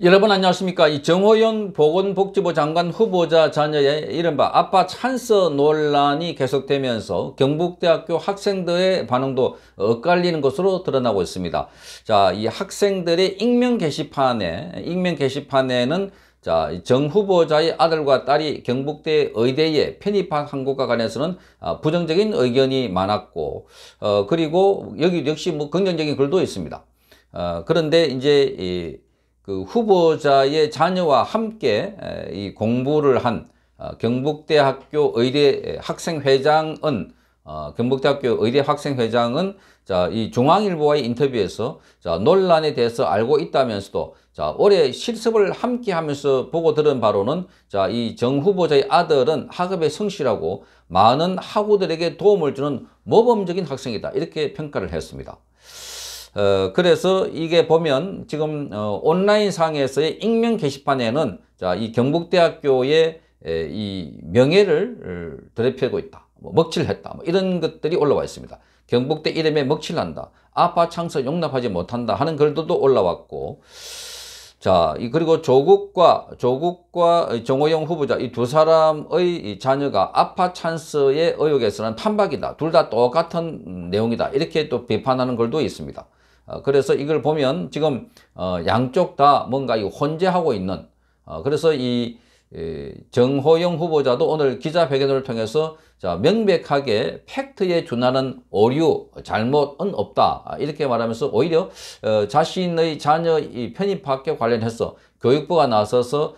여러분 안녕하십니까 이 정호연 보건복지부 장관 후보자 자녀의 이른바 아빠 찬스 논란이 계속되면서 경북대학교 학생들의 반응도 엇갈리는 것으로 드러나고 있습니다 자 이 학생들의 익명 게시판에 익명 게시판에는 자, 정 후보자의 아들과 딸이 경북대 의대에 편입한 것과 관해서는 아, 부정적인 의견이 많았고, 어, 그리고 여기 역시 뭐 긍정적인 글도 있습니다. 어, 그런데 이제 이그 후보자의 자녀와 함께 이 공부를 한 어, 경북대학교 의대 학생회장은 어, 경북대학교 의대 학생회장은 자, 이 중앙일보와의 인터뷰에서 자, 논란에 대해서 알고 있다면서도 자, 올해 실습을 함께 하면서 보고 들은 바로는 자, 이 정 후보자의 아들은 학업에 성실하고 많은 학우들에게 도움을 주는 모범적인 학생이다. 이렇게 평가를 했습니다. 어, 그래서 이게 보면 지금 어, 온라인 상에서의 익명 게시판에는 자, 이 경북대학교의 에, 이 명예를 어, 드래피하고 있다. 뭐, 먹칠했다. 뭐 이런 것들이 올라와 있습니다. 경북대 이름에 먹칠한다. 아파 창서 용납하지 못한다 하는 글들도 올라왔고 자, 이, 그리고 조국과, 조국과 정호영 후보자, 이 두 사람의 이 자녀가 아파 찬스의 의혹에서는 판박이다. 둘 다 똑같은 내용이다. 이렇게 또 비판하는 글도 있습니다. 어, 그래서 이걸 보면 지금 어, 양쪽 다 뭔가 혼재하고 있는 어, 그래서 이 정호영 후보자도 오늘 기자회견을 통해서 명백하게 팩트에 준하는 오류, 잘못은 없다 아, 이렇게 말하면서 오히려 자신의 자녀 편입학교 관련해서 교육부가 나서서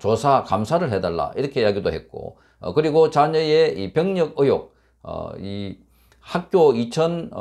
조사, 감사를 해달라 이렇게 이야기도 했고 그리고 자녀의 병력 의혹, 이 학교 2010년도에는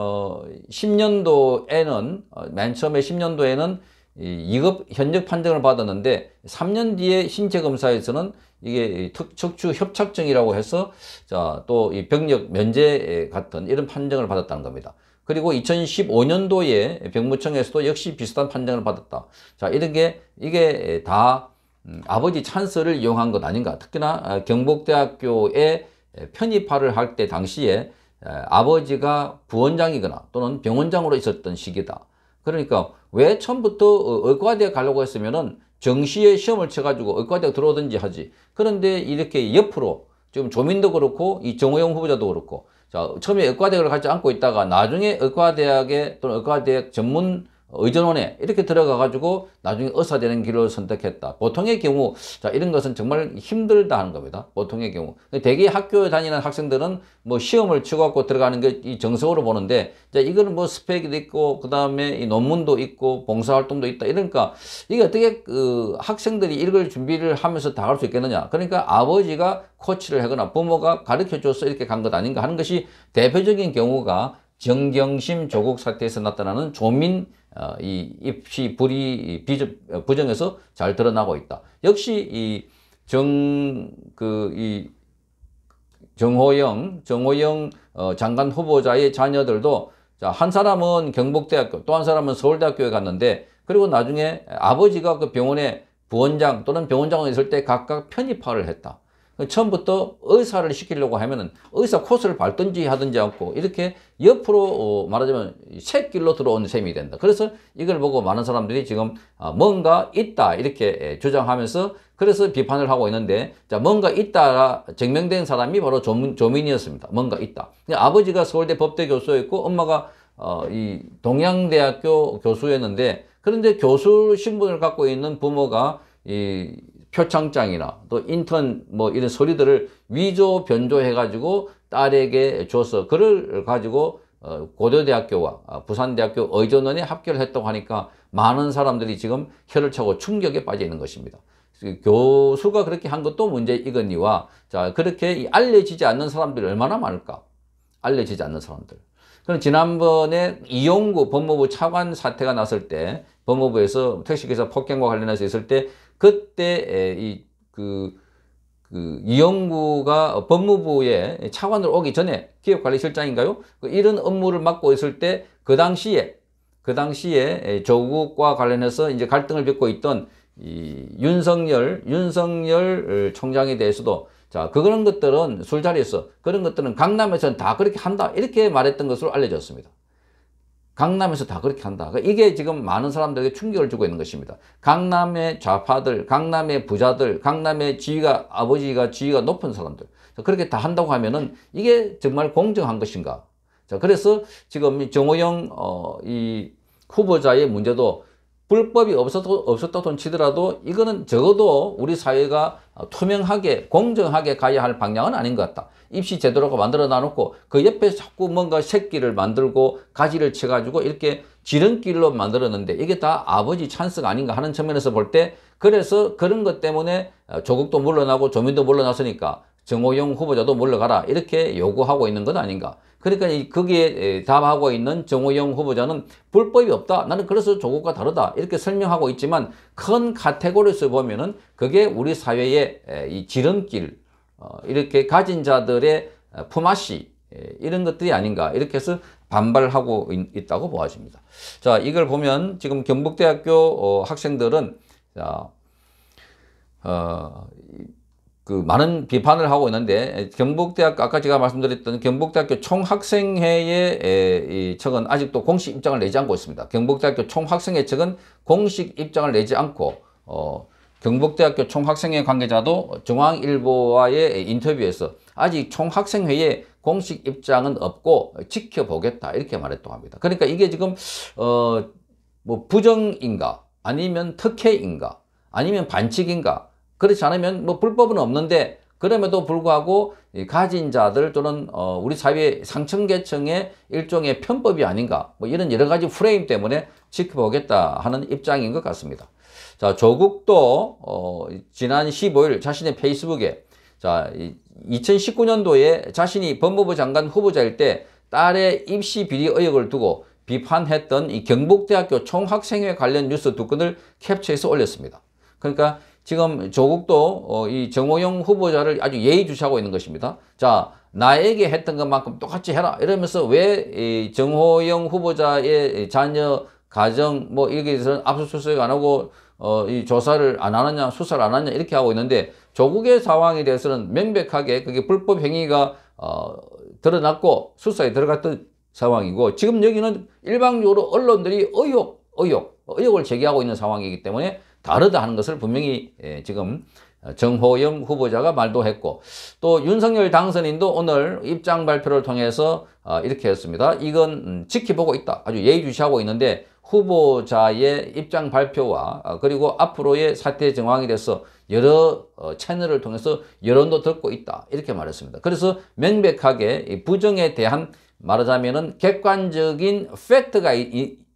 어, 어, 맨 처음에 10년도에는 2급 현역 판정을 받았는데 3년 뒤에 신체 검사에서는 이게 척추 협착증이라고 해서 자 또 이 병력 면제 같은 이런 판정을 받았다는 겁니다. 그리고 2015년도에 병무청에서도 역시 비슷한 판정을 받았다. 자 이런 게 이게 다 음, 아버지 찬스를 이용한 것 아닌가. 특히나 아, 경북대학교에 편입화를 할 때 당시에 아버지가 부원장이거나 또는 병원장으로 있었던 시기다. 그러니까 왜 처음부터 어, 의과대학 가려고 했으면은 정시에 시험을 쳐가지고 의과대 학 들어오든지 하지. 그런데 이렇게 옆으로 지금 조민도 그렇고 이 정호영 후보자도 그렇고 자 처음에 의과대학을 가지 않고 있다가 나중에 의과대학에 또는 의과대학 전문 의전원에 이렇게 들어가가지고 나중에 의사되는 길을 선택했다. 보통의 경우 자 이런 것은 정말 힘들다 하는 겁니다. 보통의 경우 대개 학교 에 다니는 학생들은 뭐 시험을 치고갖고 들어가는 게 이 정석으로 보는데 자 이거는 뭐 스펙이 있고 그 다음에 이 논문도 있고 봉사활동도 있다 이러니까 이게 어떻게 그 학생들이 이걸 준비를 하면서 다 할 수 있겠느냐 그러니까 아버지가 코치를 하거나 부모가 가르쳐줘서 이렇게 간 것 아닌가 하는 것이 대표적인 경우가 정경심 조국 사태에서 나타나는 조민 어, 이 입시 불이 어, 부정에서 잘 드러나고 있다. 역시 이 정, 그, 이 정호영, 정호영 어, 장관 후보자의 자녀들도 자, 한 사람은 경북대학교, 또 한 사람은 서울대학교에 갔는데 그리고 나중에 아버지가 그 병원에 부원장 또는 병원장으 있을 때 각각 편입화를 했다. 처음부터 의사를 시키려고 하면은 의사 코스를 밟든지 하든지 않고 이렇게 옆으로 어, 말하자면 새길로 들어온 셈이 된다. 그래서 이걸 보고 많은 사람들이 지금 아, 뭔가 있다 이렇게 주장하면서 그래서 비판을 하고 있는데 자 뭔가 있다 라 증명된 사람이 바로 조민, 조민이었습니다. 뭔가 있다. 아버지가 서울대 법대 교수였고 엄마가 어, 이 동양대학교 교수였는데 그런데 교수 신분을 갖고 있는 부모가 이 표창장이나 또 인턴 뭐 이런 서류들을 위조 변조해가지고 딸에게 줘서 그를 가지고 어, 고려대학교와 부산대학교 의전원에 합격을 했다고 하니까 많은 사람들이 지금 혀를 차고 충격에 빠져 있는 것입니다. 교수가 그렇게 한 것도 문제이거니와 자 그렇게 알려지지 않는 사람들이 얼마나 많을까? 알려지지 않는 사람들. 그럼 지난번에 이용구 법무부 차관 사태가 났을 때 법무부에서 택시기사 폭행과 관련해서 있을 때 그때 이그 그 이영구가 법무부에 차관으로 오기 전에 기업관리실장인가요? 그 이런 업무를 맡고 있을 때 그 당시에 그 당시에 조국과 관련해서 이제 갈등을 빚고 있던 이 윤석열 윤석열 어, 총장에 대해서도 자 그런 것들은 술자리에서 그런 것들은 강남에서는 다 그렇게 한다 이렇게 말했던 것으로 알려졌습니다. 강남에서 다 그렇게 한다. 그러니까 이게 지금 많은 사람들에게 충격을 주고 있는 것입니다. 강남의 좌파들, 강남의 부자들, 강남의 지위가, 아버지가 지위가 높은 사람들. 그렇게 다 한다고 하면은 이게 정말 공정한 것인가. 자, 그래서 지금 정호영, 어, 이 후보자의 문제도 불법이 없었다, 없었다 돈 치더라도 이거는 적어도 우리 사회가 어, 투명하게 공정하게 가야 할 방향은 아닌 것 같다. 입시 제도로 만들어 놔놓고 그 옆에 자꾸 뭔가 새끼를 만들고 가지를 쳐가지고 이렇게 지름길로 만들었는데 이게 다 아버지 찬스가 아닌가 하는 측면에서 볼 때 그래서 그런 것 때문에 어, 조국도 물러나고 조민도 물러났으니까 정호영 후보자도 물러가라 이렇게 요구하고 있는 것 아닌가 그러니까 거기에 답하고 있는 정호영 후보자는 불법이 없다 나는 그래서 조국과 다르다 이렇게 설명하고 있지만 큰 카테고리에서 보면은 그게 우리 사회의 이 지름길 어, 이렇게 가진 자들의 어, 품앗이 이런 것들이 아닌가 이렇게 해서 반발하고 있다고 보아집니다 자 이걸 보면 지금 경북대학교 어, 학생들은 어, 그 많은 비판을 하고 있는데 경북대학교 아까 제가 말씀드렸던 경북대학교 총학생회의 측은 아직도 공식 입장을 내지 않고 있습니다. 경북대학교 총학생회 측은 공식 입장을 내지 않고 어, 경북대학교 총학생회 관계자도 중앙일보와의 인터뷰에서 아직 총학생회에 공식 입장은 없고 지켜보겠다 이렇게 말했다고 합니다. 그러니까 이게 지금 어, 뭐 부정인가 아니면 특혜인가 아니면 반칙인가 그렇지 않으면 뭐 불법은 없는데 그럼에도 불구하고 가진 자들 또는 어 우리 사회 상층계층의 일종의 편법이 아닌가 뭐 이런 여러 가지 프레임 때문에 지켜보겠다 하는 입장인 것 같습니다. 자 조국도 어 지난 15일 자신의 페이스북에 자 2019년도에 자신이 법무부 장관 후보자일 때 딸의 입시 비리 의혹을 두고 비판했던 이 경북대학교 총학생회 관련 뉴스 두 건을 캡처해서 올렸습니다. 그러니까 지금 조국도 어, 이 정호영 후보자를 아주 예의주시하고 있는 것입니다. 자, 나에게 했던 것만큼 똑같이 해라 이러면서 왜 이 정호영 후보자의 자녀 가정 뭐 이렇게 해서 압수수색 안 하고 어, 이 조사를 안 하느냐 수사를 안하냐 이렇게 하고 있는데 조국의 상황에 대해서는 명백하게 그게 불법 행위가 어, 드러났고 수사에 들어갔던 상황이고 지금 여기는 일방적으로 언론들이 의혹 의혹 의혹을 제기하고 있는 상황이기 때문에 다르다 하는 것을 분명히 예, 지금 정호영 후보자가 말도 했고 또 윤석열 당선인도 오늘 입장 발표를 통해서 아, 이렇게 했습니다. 이건 음, 지켜보고 있다. 아주 예의주시하고 있는데 후보자의 입장 발표와 아, 그리고 앞으로의 사태 정황에 대해서 여러 어, 채널을 통해서 여론도 듣고 있다. 이렇게 말했습니다. 그래서 명백하게 부정에 대한 말하자면 은 객관적인 팩트가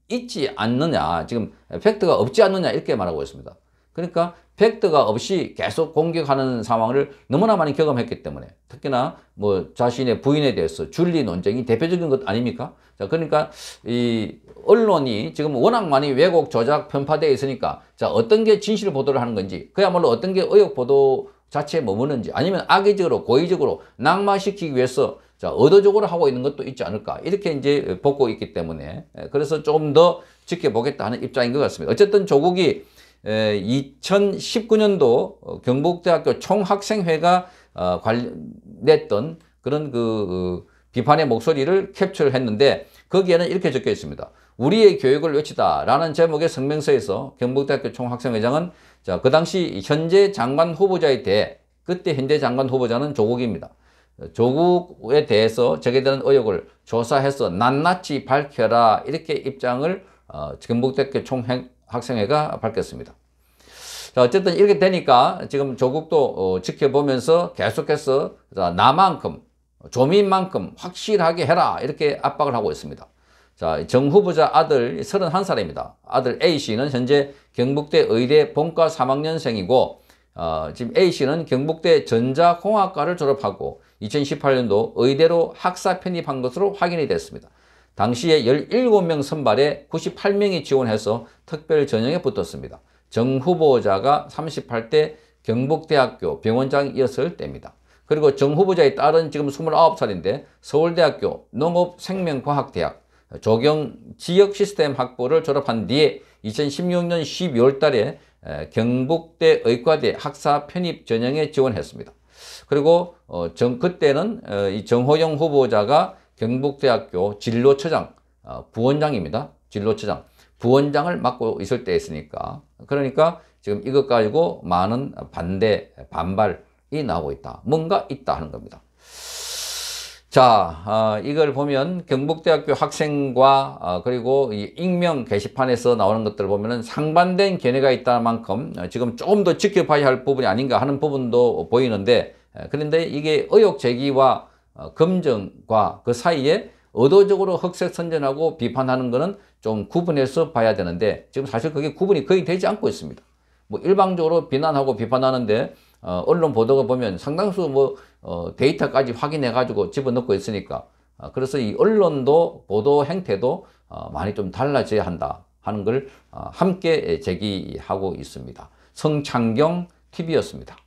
있지 않느냐 지금 팩트가 없지 않느냐 이렇게 말하고 있습니다 그러니까 팩트가 없이 계속 공격하는 상황을 너무나 많이 경험했기 때문에 특히나 뭐 자신의 부인에 대해서 줄리 논쟁이 대표적인 것 아닙니까? 자 그러니까 이 언론이 지금 워낙 많이 왜곡 조작 편파되어 있으니까 자 어떤 게 진실 보도를 하는 건지 그야말로 어떤 게 의혹 보도 자체에 머무는지 아니면 악의적으로 고의적으로 낙마시키기 위해서 자, 의도적으로 하고 있는 것도 있지 않을까. 이렇게 이제 보고 있기 때문에. 예, 그래서 조금 더 지켜보겠다 하는 입장인 것 같습니다. 어쨌든 조국이 2019년도 경북대학교 총학생회가 어, 관련했던 그런 그, 그 비판의 목소리를 캡처를 했는데 거기에는 이렇게 적혀 있습니다. 우리의 교육을 외치다라는 제목의 성명서에서 경북대학교 총학생회장은 자, 그 당시 현재 장관 후보자에 대해 그때 현재 장관 후보자는 조국입니다. 조국에 대해서 제기되는 의혹을 조사해서 낱낱이 밝혀라 이렇게 입장을 어, 경북대학교 총학생회가 밝혔습니다. 자, 어쨌든 이렇게 되니까 지금 조국도 어, 지켜보면서 계속해서 자, 나만큼 조민만큼 확실하게 해라 이렇게 압박을 하고 있습니다. 자, 정 후보자 아들 31살입니다. 아들 A씨는 현재 경북대 의대 본과 3학년생이고 어, 지금 A씨는 경북대 전자공학과를 졸업하고 2018년도 의대로 학사 편입한 것으로 확인이 됐습니다. 당시에 17명 선발에 98명이 지원해서 특별 전형에 붙었습니다. 정 후보자가 38대 경북대학교 병원장이었을 때입니다. 그리고 정 후보자의 딸은 지금 29살인데 서울대학교 농업생명과학대학 조경 지역시스템 학부를 졸업한 뒤에 2016년 12월 달에 경북대 의과대 학사 편입 전형에 지원했습니다. 그리고 어, 정, 그때는 어, 이 정호영 후보자가 경북대학교 진로처장 어, 부원장입니다. 진로처장 부원장을 맡고 있을 때 있으니까 그러니까 지금 이것 가지고 많은 반대 반발이 나오고 있다. 뭔가 있다 하는 겁니다. 자, 어, 이걸 보면 경북대학교 학생과 어, 그리고 익명 게시판에서 나오는 것들을 보면은 상반된 견해가 있다는 만큼 어, 지금 조금 더 지켜봐야 할 부분이 아닌가 하는 부분도 보이는데 어, 그런데 이게 의혹 제기와 어, 검증과 그 사이에 의도적으로 흑색 선전하고 비판하는 것은 좀 구분해서 봐야 되는데 지금 사실 그게 구분이 거의 되지 않고 있습니다. 뭐 일방적으로 비난하고 비판하는데 어, 언론 보도가 보면 상당수 뭐 어, 데이터까지 확인해 가지고 집어넣고 있으니까 어, 그래서 이 언론도 보도 행태도 어, 많이 좀 달라져야 한다 하는 걸 어, 함께 제기하고 있습니다. 성창경 TV였습니다.